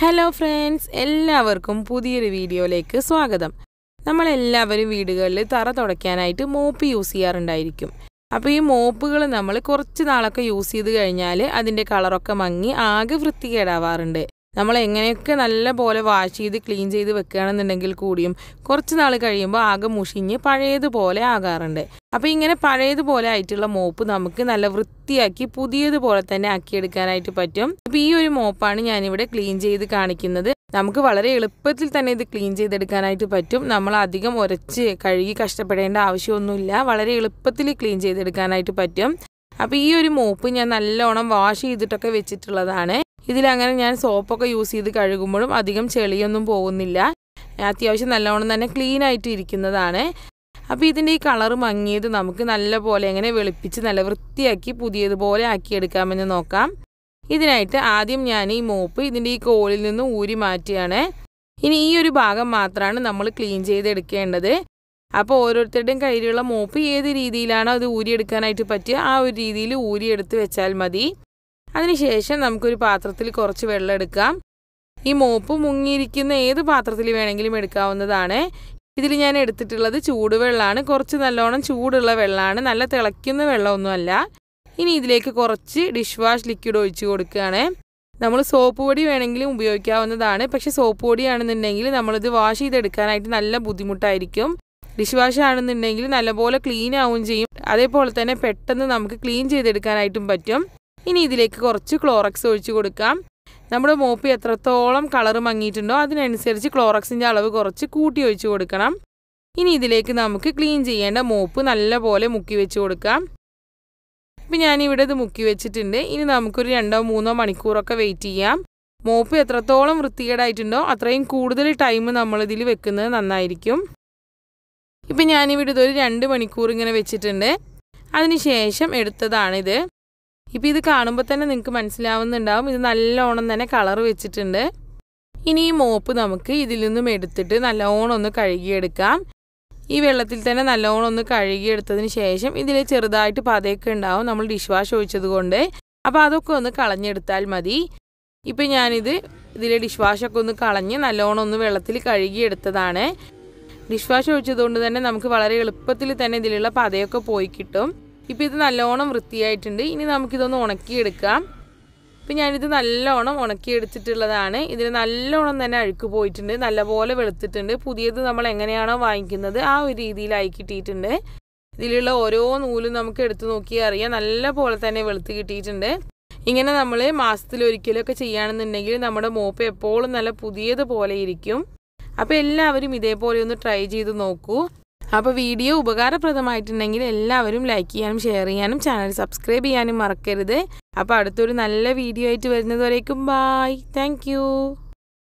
hello friends എല്ലാവർക്കും പുതിയൊരു വീഡിയോയിലേക്ക് സ്വാഗതം നമ്മളെല്ലാവരും വീടുകളിൽ തറ തുടയ്ക്കാനായിട്ട് മോപ്പ് യൂസ് ചെയ്യാറുണ്ടായിരിക്കും അപ്പോൾ ഈ മോപ്പുകൾ നമ്മൾ കുറച്ച് നാളൊക്കെ യൂസ് ചെയ്ത് കഴിഞ്ഞാൽ അതിൻ്റെ കളറൊക്കെ മങ്ങി ആകെ വൃത്തികേടാവാറുണ്ട് നമ്മൾ എങ്ങനെയൊക്കെ നല്ല പോലെ വാഷ് ചെയ്ത് ക്ലീൻ ചെയ്ത് വെക്കുകയാണെന്നുണ്ടെങ്കിൽ കൂടിയും കുറച്ച് നാൾ കഴിയുമ്പോൾ ആകെ മുഷിഞ്ഞ് പഴയതുപോലെ ആകാറുണ്ട് അപ്പോൾ ഇങ്ങനെ പഴയതുപോലെ ആയിട്ടുള്ള മോപ്പ് നമുക്ക് നല്ല വൃത്തിയാക്കി പുതിയതുപോലെ തന്നെ ആക്കിയെടുക്കാനായിട്ട് പറ്റും അപ്പോൾ ഈ ഒരു മോപ്പാണ് ഞാനിവിടെ ക്ലീൻ ചെയ്ത് കാണിക്കുന്നത് നമുക്ക് വളരെ എളുപ്പത്തിൽ തന്നെ ഇത് ക്ലീൻ ചെയ്തെടുക്കാനായിട്ട് പറ്റും നമ്മൾ അധികം ഉരച്ച് കഴുകി കഷ്ടപ്പെടേണ്ട ആവശ്യമൊന്നുമില്ല വളരെ എളുപ്പത്തിൽ ക്ലീൻ ചെയ്തെടുക്കാനായിട്ട് പറ്റും അപ്പോൾ ഈ ഒരു മോപ്പ് ഞാൻ നല്ലോണം വാഷ് ചെയ്തിട്ടൊക്കെ വെച്ചിട്ടുള്ളതാണ് ഇതിലങ്ങനെ ഞാൻ സോപ്പൊക്കെ യൂസ് ചെയ്ത് കഴുകുമ്പോഴും അധികം ചെളിയൊന്നും പോകുന്നില്ല അത്യാവശ്യം നല്ലവണ്ണം തന്നെ ക്ലീൻ ആയിട്ട് ഇരിക്കുന്നതാണ് അപ്പോൾ ഇതിൻ്റെ ഈ കളർ മങ്ങിയത് നമുക്ക് നല്ലപോലെ എങ്ങനെ വെളുപ്പിച്ച് നല്ല വൃത്തിയാക്കി പുതിയതുപോലെ ആക്കിയെടുക്കാമെന്ന് നോക്കാം ഇതിനായിട്ട് ആദ്യം ഞാൻ ഈ മോപ്പ് ഇതിൻ്റെ ഈ കോളിൽ നിന്ന് ഊരി മാറ്റിയാണ് ഇനി ഈ ഒരു ഭാഗം മാത്രമാണ് നമ്മൾ ക്ലീൻ ചെയ്തെടുക്കേണ്ടത് അപ്പോൾ ഓരോരുത്തരുടെയും കയ്യിലുള്ള മോപ്പ് ഏത് രീതിയിലാണോ അത് ഊരിയെടുക്കാനായിട്ട് പറ്റുക ആ ഒരു രീതിയിൽ ഊരിയെടുത്ത് വെച്ചാൽ മതി അതിനുശേഷം നമുക്കൊരു പാത്രത്തിൽ കുറച്ച് വെള്ളം എടുക്കാം ഈ മോപ്പ് മുങ്ങിയിരിക്കുന്ന ഏത് പാത്രത്തിൽ വേണമെങ്കിലും എടുക്കാവുന്നതാണ് ഇതിൽ ഞാൻ എടുത്തിട്ടുള്ളത് ചൂടുവെള്ളമാണ് കുറച്ച് നല്ലോണം ചൂടുള്ള വെള്ളമാണ് നല്ല തിളയ്ക്കുന്ന വെള്ളമൊന്നുമല്ല ഇനി ഇതിലേക്ക് കുറച്ച് ഡിഷ് വാഷ് ലിക്വിഡ് ഒഴിച്ചു കൊടുക്കുകയാണ് നമ്മൾ സോപ്പ് പൊടി വേണമെങ്കിലും ഉപയോഗിക്കാവുന്നതാണ് പക്ഷേ സോപ്പ് പൊടിയാണെന്നുണ്ടെങ്കിൽ നമ്മളിത് വാഷ് ചെയ്തെടുക്കാനായിട്ട് നല്ല ബുദ്ധിമുട്ടായിരിക്കും ഡിഷ് വാഷ് ആണെന്നുണ്ടെങ്കിൽ നല്ലപോലെ ക്ലീൻ ആവുകയും ചെയ്യും അതേപോലെ തന്നെ പെട്ടെന്ന് നമുക്ക് ക്ലീൻ ചെയ്തെടുക്കാനായിട്ടും പറ്റും ഇനി ഇതിലേക്ക് കുറച്ച് ക്ലോറക്സ് ഒഴിച്ച് കൊടുക്കാം നമ്മുടെ മോപ്പ് എത്രത്തോളം കളർ മങ്ങിയിട്ടുണ്ടോ അതിനനുസരിച്ച് ക്ലോറക്സിൻ്റെ അളവ് കുറച്ച് കൂട്ടി ഒഴിച്ച് കൊടുക്കണം ഇനി ഇതിലേക്ക് നമുക്ക് ക്ലീൻ ചെയ്യേണ്ട മോപ്പ് നല്ലപോലെ മുക്കി വെച്ച് കൊടുക്കാം ഇപ്പം ഞാനിവിടെ ഇത് മുക്കി വെച്ചിട്ടുണ്ട് ഇനി നമുക്കൊരു രണ്ടോ മൂന്നോ മണിക്കൂറൊക്കെ വെയിറ്റ് ചെയ്യാം മോപ്പ് എത്രത്തോളം വൃത്തികേടായിട്ടുണ്ടോ അത്രയും കൂടുതൽ ടൈം നമ്മളിതിൽ വെക്കുന്നത് നന്നായിരിക്കും ഇപ്പം ഞാനിവിടെ ഇതൊരു രണ്ട് മണിക്കൂർ ഇങ്ങനെ വെച്ചിട്ടുണ്ട് അതിനുശേഷം എടുത്തതാണിത് ഇപ്പോൾ ഇത് കാണുമ്പോൾ തന്നെ നിങ്ങൾക്ക് മനസ്സിലാവുന്നുണ്ടാവും ഇത് നല്ലോണം തന്നെ കളർ വെച്ചിട്ടുണ്ട് ഇനി ഈ മോപ്പ് നമുക്ക് ഇതിൽ നിന്നും എടുത്തിട്ട് നല്ലോണം ഒന്ന് കഴുകിയെടുക്കാം ഈ വെള്ളത്തിൽ തന്നെ നല്ലോണം ഒന്ന് കഴുകിയെടുത്തതിന് ശേഷം ഇതിൽ ചെറുതായിട്ട് പതയൊക്കെ ഉണ്ടാവും നമ്മൾ ഡിഷ് വാഷ് ഒഴിച്ചത് കൊണ്ട് അപ്പോൾ അതൊക്കെ ഒന്ന് കളഞ്ഞെടുത്താൽ മതി ഇപ്പം ഞാനിത് ഇതിലെ ഡിഷ് വാഷൊക്കെ ഒന്ന് കളഞ്ഞ് നല്ലോണം ഒന്ന് വെള്ളത്തിൽ കഴുകിയെടുത്തതാണ് ഡിഷ് വാഷ് ഒഴിച്ചതുകൊണ്ട് തന്നെ നമുക്ക് വളരെ എളുപ്പത്തിൽ തന്നെ ഇതിലുള്ള പതയൊക്കെ പോയി കിട്ടും ഇപ്പോൾ ഇത് നല്ലോണം വൃത്തിയായിട്ടുണ്ട് ഇനി നമുക്കിതൊന്ന് ഉണക്കിയെടുക്കാം ഇപ്പം ഞാനിത് നല്ലോണം ഉണക്കിയെടുത്തിട്ടുള്ളതാണ് ഇതിൽ നല്ലോണം തന്നെ അഴുക്ക് പോയിട്ടുണ്ട് നല്ലപോലെ വെളുത്തിട്ടുണ്ട് പുതിയത് നമ്മൾ എങ്ങനെയാണോ വാങ്ങിക്കുന്നത് ആ ഒരു രീതിയിലായി കിട്ടിയിട്ടുണ്ട് ഇതിലുള്ള ഓരോ നൂലും നമുക്ക് എടുത്തു നോക്കിയാൽ അറിയാം നല്ല പോലെ തന്നെ വെളുത്ത് കിട്ടിയിട്ടുണ്ട് ഇങ്ങനെ നമ്മൾ മാസത്തിലൊരിക്കലൊക്കെ ചെയ്യുകയാണെന്നുണ്ടെങ്കിൽ നമ്മുടെ മോപ്പ് എപ്പോഴും നല്ല പുതിയതുപോലെ ഇരിക്കും അപ്പോൾ എല്ലാവരും ഇതേപോലെ ഒന്ന് ട്രൈ ചെയ്ത് നോക്കൂ അപ്പോൾ വീഡിയോ ഉപകാരപ്രദമായിട്ടുണ്ടെങ്കിൽ എല്ലാവരും ലൈക്ക് ചെയ്യാനും ഷെയർ ചെയ്യാനും ചാനൽ സബ്സ്ക്രൈബ് ചെയ്യാനും മറക്കരുത് അപ്പോൾ അടുത്തൊരു നല്ല വീഡിയോ ആയിട്ട് വരുന്നതുവരേക്കും ബായ് താങ്ക്